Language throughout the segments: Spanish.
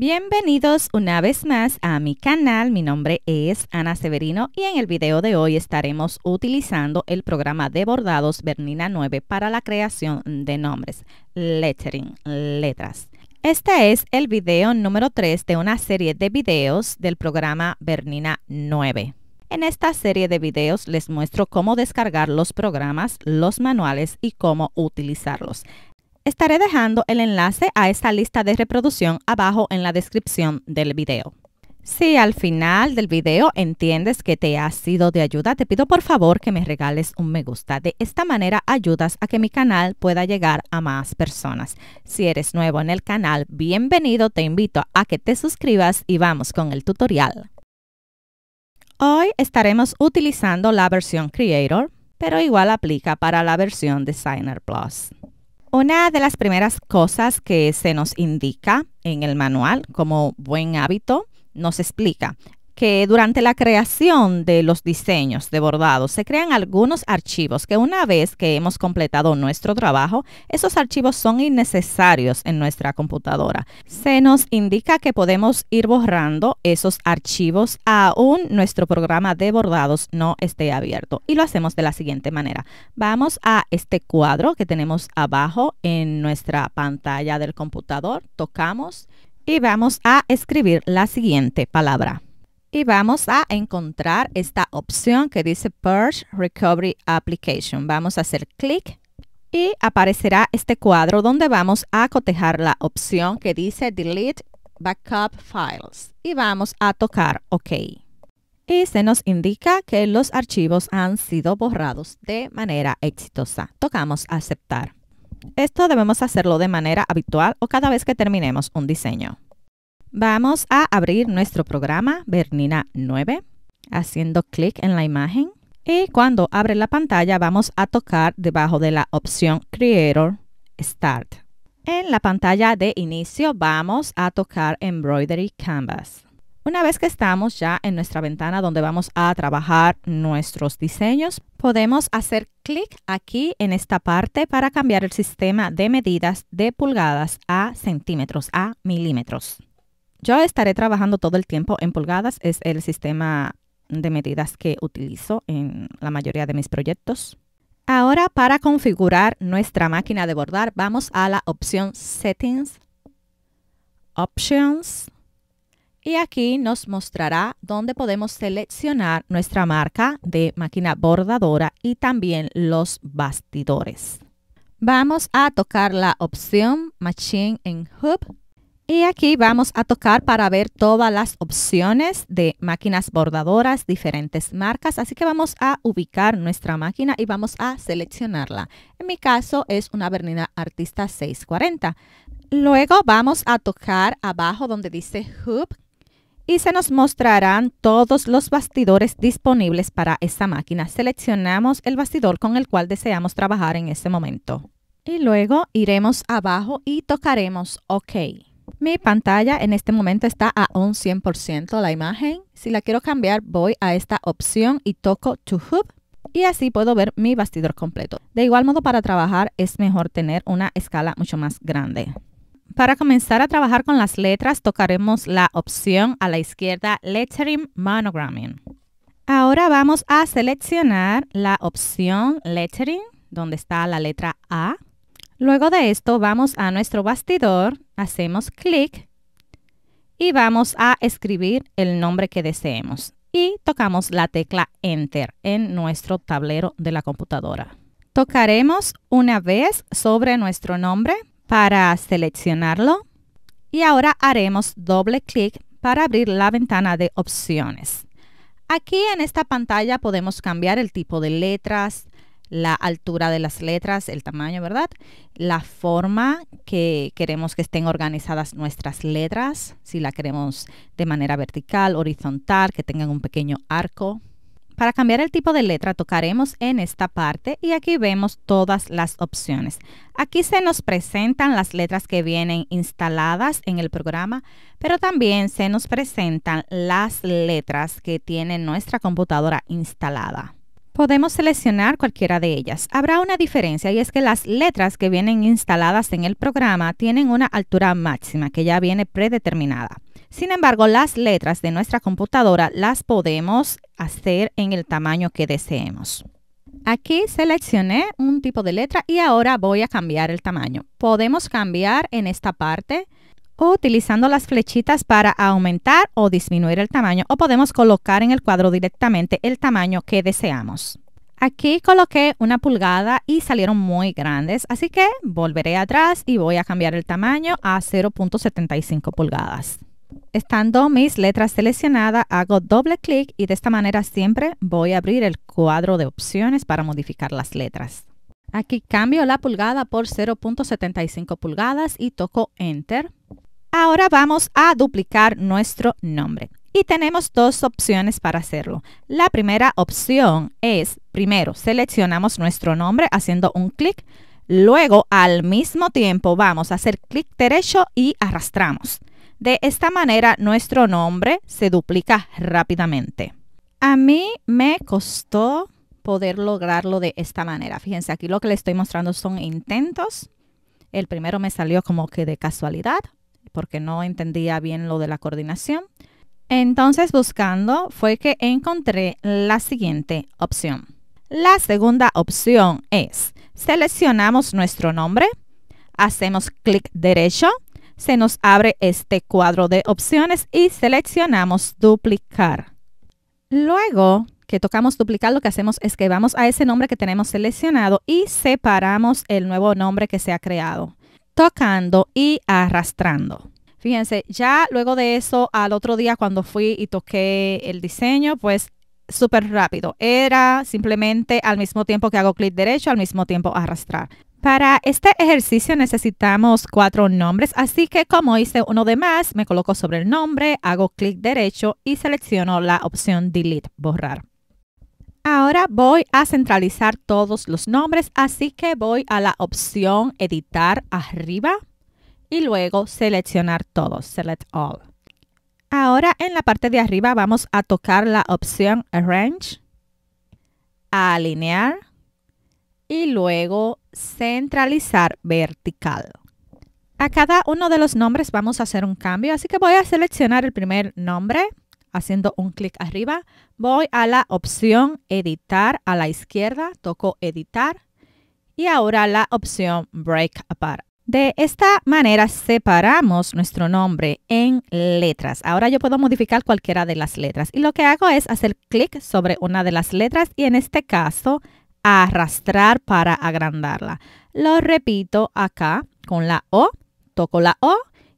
Bienvenidos una vez más a mi canal, mi nombre es Ana Severino y en el video de hoy estaremos utilizando el programa de bordados Bernina 9 para la creación de nombres, lettering, letras. Este es el video número 3 de una serie de videos del programa Bernina 9. En esta serie de videos les muestro cómo descargar los programas, los manuales y cómo utilizarlos. Estaré dejando el enlace a esta lista de reproducción abajo en la descripción del video. Si al final del video entiendes que te ha sido de ayuda, te pido por favor que me regales un me gusta. De esta manera ayudas a que mi canal pueda llegar a más personas. Si eres nuevo en el canal, bienvenido, te invito a que te suscribas y vamos con el tutorial. Hoy estaremos utilizando la versión Creator, pero igual aplica para la versión Designer Plus. Una de las primeras cosas que se nos indica en el manual como buen hábito nos explica, que durante la creación de los diseños de bordados se crean algunos archivos que una vez que hemos completado nuestro trabajo, esos archivos son innecesarios en nuestra computadora. Se nos indica que podemos ir borrando esos archivos aún nuestro programa de bordados no esté abierto. Y lo hacemos de la siguiente manera. Vamos a este cuadro que tenemos abajo en nuestra pantalla del computador, tocamos y vamos a escribir la siguiente palabra y vamos a encontrar esta opción que dice Purge Recovery Application. Vamos a hacer clic y aparecerá este cuadro donde vamos a cotejar la opción que dice Delete Backup Files y vamos a tocar OK. Y se nos indica que los archivos han sido borrados de manera exitosa. Tocamos Aceptar. Esto debemos hacerlo de manera habitual o cada vez que terminemos un diseño. Vamos a abrir nuestro programa Bernina 9 haciendo clic en la imagen y cuando abre la pantalla vamos a tocar debajo de la opción Creator Start. En la pantalla de inicio vamos a tocar Embroidery Canvas. Una vez que estamos ya en nuestra ventana donde vamos a trabajar nuestros diseños, podemos hacer clic aquí en esta parte para cambiar el sistema de medidas de pulgadas a centímetros, a milímetros. Yo estaré trabajando todo el tiempo en pulgadas, es el sistema de medidas que utilizo en la mayoría de mis proyectos. Ahora para configurar nuestra máquina de bordar vamos a la opción Settings, Options y aquí nos mostrará dónde podemos seleccionar nuestra marca de máquina bordadora y también los bastidores. Vamos a tocar la opción Machine and Hub y aquí vamos a tocar para ver todas las opciones de máquinas bordadoras, diferentes marcas. Así que vamos a ubicar nuestra máquina y vamos a seleccionarla. En mi caso es una Bernina Artista 640. Luego vamos a tocar abajo donde dice hoop y se nos mostrarán todos los bastidores disponibles para esta máquina. Seleccionamos el bastidor con el cual deseamos trabajar en este momento. Y luego iremos abajo y tocaremos OK. Mi pantalla en este momento está a un 100% la imagen. Si la quiero cambiar, voy a esta opción y toco To hoop y así puedo ver mi bastidor completo. De igual modo, para trabajar es mejor tener una escala mucho más grande. Para comenzar a trabajar con las letras, tocaremos la opción a la izquierda Lettering Monogramming. Ahora vamos a seleccionar la opción Lettering, donde está la letra A. Luego de esto vamos a nuestro bastidor, hacemos clic y vamos a escribir el nombre que deseemos y tocamos la tecla Enter en nuestro tablero de la computadora. Tocaremos una vez sobre nuestro nombre para seleccionarlo y ahora haremos doble clic para abrir la ventana de opciones. Aquí en esta pantalla podemos cambiar el tipo de letras, la altura de las letras, el tamaño, ¿verdad? La forma que queremos que estén organizadas nuestras letras, si la queremos de manera vertical, horizontal, que tengan un pequeño arco. Para cambiar el tipo de letra tocaremos en esta parte y aquí vemos todas las opciones. Aquí se nos presentan las letras que vienen instaladas en el programa, pero también se nos presentan las letras que tiene nuestra computadora instalada podemos seleccionar cualquiera de ellas. Habrá una diferencia y es que las letras que vienen instaladas en el programa tienen una altura máxima que ya viene predeterminada. Sin embargo, las letras de nuestra computadora las podemos hacer en el tamaño que deseemos. Aquí seleccioné un tipo de letra y ahora voy a cambiar el tamaño. Podemos cambiar en esta parte utilizando las flechitas para aumentar o disminuir el tamaño o podemos colocar en el cuadro directamente el tamaño que deseamos. Aquí coloqué una pulgada y salieron muy grandes, así que volveré atrás y voy a cambiar el tamaño a 0.75 pulgadas. Estando mis letras seleccionadas, hago doble clic y de esta manera siempre voy a abrir el cuadro de opciones para modificar las letras. Aquí cambio la pulgada por 0.75 pulgadas y toco Enter. Ahora vamos a duplicar nuestro nombre y tenemos dos opciones para hacerlo. La primera opción es, primero, seleccionamos nuestro nombre haciendo un clic, luego al mismo tiempo vamos a hacer clic derecho y arrastramos. De esta manera nuestro nombre se duplica rápidamente. A mí me costó poder lograrlo de esta manera. Fíjense, aquí lo que le estoy mostrando son intentos. El primero me salió como que de casualidad, porque no entendía bien lo de la coordinación. Entonces buscando fue que encontré la siguiente opción. La segunda opción es, seleccionamos nuestro nombre, hacemos clic derecho, se nos abre este cuadro de opciones y seleccionamos duplicar. Luego que tocamos duplicar, lo que hacemos es que vamos a ese nombre que tenemos seleccionado y separamos el nuevo nombre que se ha creado tocando y arrastrando. Fíjense, ya luego de eso, al otro día cuando fui y toqué el diseño, pues súper rápido. Era simplemente al mismo tiempo que hago clic derecho, al mismo tiempo arrastrar. Para este ejercicio necesitamos cuatro nombres, así que como hice uno de más, me coloco sobre el nombre, hago clic derecho y selecciono la opción Delete, borrar. Ahora voy a centralizar todos los nombres, así que voy a la opción editar arriba y luego seleccionar todos, select all. Ahora en la parte de arriba vamos a tocar la opción arrange, alinear y luego centralizar vertical. A cada uno de los nombres vamos a hacer un cambio, así que voy a seleccionar el primer nombre, haciendo un clic arriba, voy a la opción editar a la izquierda, toco editar y ahora la opción break apart. De esta manera separamos nuestro nombre en letras. Ahora yo puedo modificar cualquiera de las letras y lo que hago es hacer clic sobre una de las letras y en este caso arrastrar para agrandarla. Lo repito acá con la O, toco la O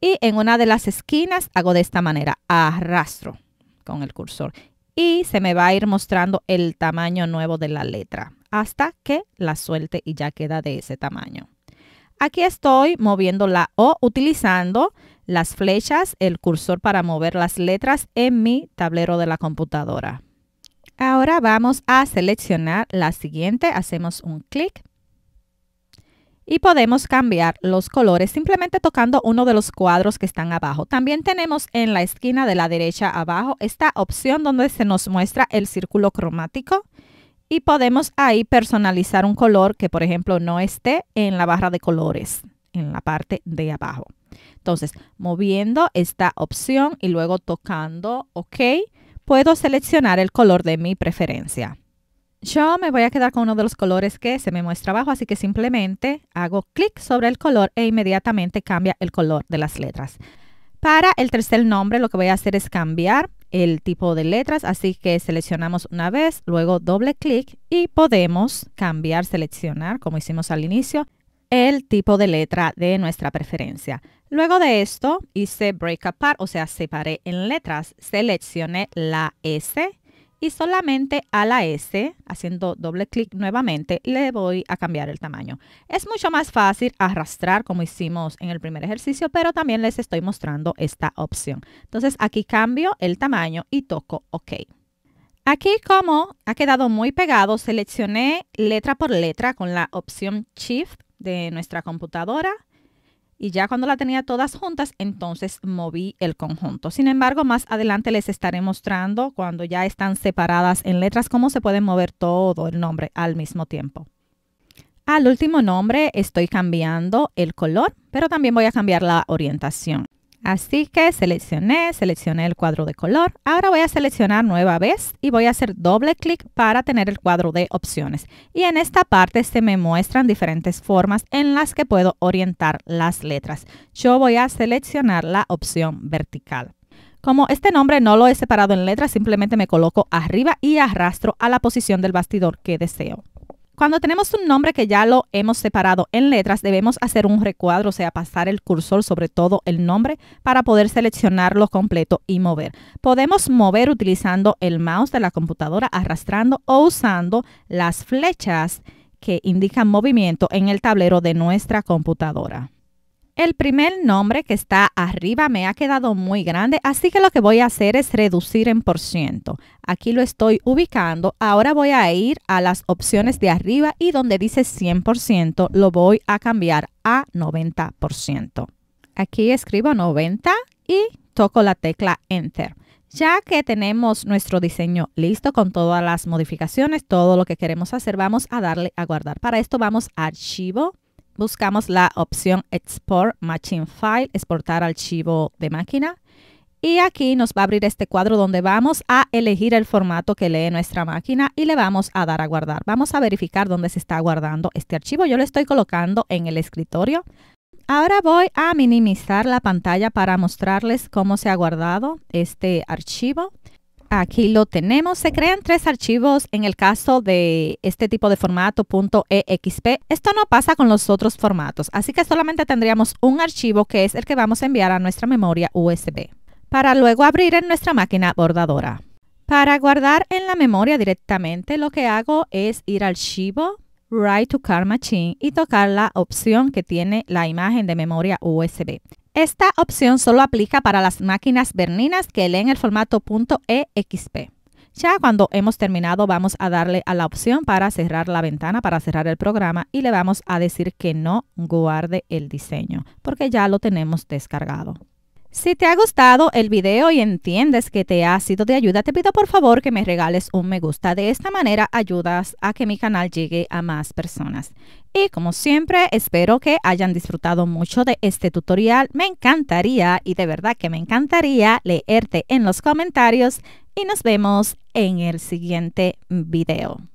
y en una de las esquinas hago de esta manera, arrastro con el cursor y se me va a ir mostrando el tamaño nuevo de la letra hasta que la suelte y ya queda de ese tamaño. Aquí estoy moviendo la O utilizando las flechas, el cursor para mover las letras en mi tablero de la computadora. Ahora vamos a seleccionar la siguiente, hacemos un clic y podemos cambiar los colores simplemente tocando uno de los cuadros que están abajo. También tenemos en la esquina de la derecha abajo esta opción donde se nos muestra el círculo cromático y podemos ahí personalizar un color que por ejemplo no esté en la barra de colores en la parte de abajo. Entonces, moviendo esta opción y luego tocando OK, puedo seleccionar el color de mi preferencia. Yo me voy a quedar con uno de los colores que se me muestra abajo, así que simplemente hago clic sobre el color e inmediatamente cambia el color de las letras. Para el tercer nombre lo que voy a hacer es cambiar el tipo de letras, así que seleccionamos una vez, luego doble clic y podemos cambiar, seleccionar, como hicimos al inicio, el tipo de letra de nuestra preferencia. Luego de esto hice break apart, o sea, separé en letras, seleccioné la S, y solamente a la S, haciendo doble clic nuevamente, le voy a cambiar el tamaño. Es mucho más fácil arrastrar como hicimos en el primer ejercicio, pero también les estoy mostrando esta opción. Entonces aquí cambio el tamaño y toco OK. Aquí como ha quedado muy pegado, seleccioné letra por letra con la opción Shift de nuestra computadora y ya cuando la tenía todas juntas, entonces moví el conjunto. Sin embargo, más adelante les estaré mostrando cuando ya están separadas en letras cómo se puede mover todo el nombre al mismo tiempo. Al último nombre estoy cambiando el color, pero también voy a cambiar la orientación. Así que seleccioné, seleccioné el cuadro de color. Ahora voy a seleccionar nueva vez y voy a hacer doble clic para tener el cuadro de opciones. Y en esta parte se me muestran diferentes formas en las que puedo orientar las letras. Yo voy a seleccionar la opción vertical. Como este nombre no lo he separado en letras, simplemente me coloco arriba y arrastro a la posición del bastidor que deseo. Cuando tenemos un nombre que ya lo hemos separado en letras, debemos hacer un recuadro, o sea, pasar el cursor sobre todo el nombre para poder seleccionarlo completo y mover. Podemos mover utilizando el mouse de la computadora, arrastrando o usando las flechas que indican movimiento en el tablero de nuestra computadora. El primer nombre que está arriba me ha quedado muy grande, así que lo que voy a hacer es reducir en por ciento. Aquí lo estoy ubicando. Ahora voy a ir a las opciones de arriba y donde dice 100% lo voy a cambiar a 90%. Aquí escribo 90 y toco la tecla Enter. Ya que tenemos nuestro diseño listo con todas las modificaciones, todo lo que queremos hacer, vamos a darle a guardar. Para esto vamos a Archivo, buscamos la opción Export machine File, exportar archivo de máquina. Y aquí nos va a abrir este cuadro donde vamos a elegir el formato que lee nuestra máquina y le vamos a dar a guardar. Vamos a verificar dónde se está guardando este archivo. Yo lo estoy colocando en el escritorio. Ahora voy a minimizar la pantalla para mostrarles cómo se ha guardado este archivo. Aquí lo tenemos. Se crean tres archivos en el caso de este tipo de formato .exp. Esto no pasa con los otros formatos, así que solamente tendríamos un archivo que es el que vamos a enviar a nuestra memoria USB para luego abrir en nuestra máquina bordadora. Para guardar en la memoria directamente, lo que hago es ir al archivo Write to Car Machine y tocar la opción que tiene la imagen de memoria USB. Esta opción solo aplica para las máquinas berninas que leen el formato .exp. Ya cuando hemos terminado vamos a darle a la opción para cerrar la ventana, para cerrar el programa y le vamos a decir que no guarde el diseño porque ya lo tenemos descargado. Si te ha gustado el video y entiendes que te ha sido de ayuda, te pido por favor que me regales un me gusta. De esta manera ayudas a que mi canal llegue a más personas. Y como siempre, espero que hayan disfrutado mucho de este tutorial. Me encantaría y de verdad que me encantaría leerte en los comentarios y nos vemos en el siguiente video.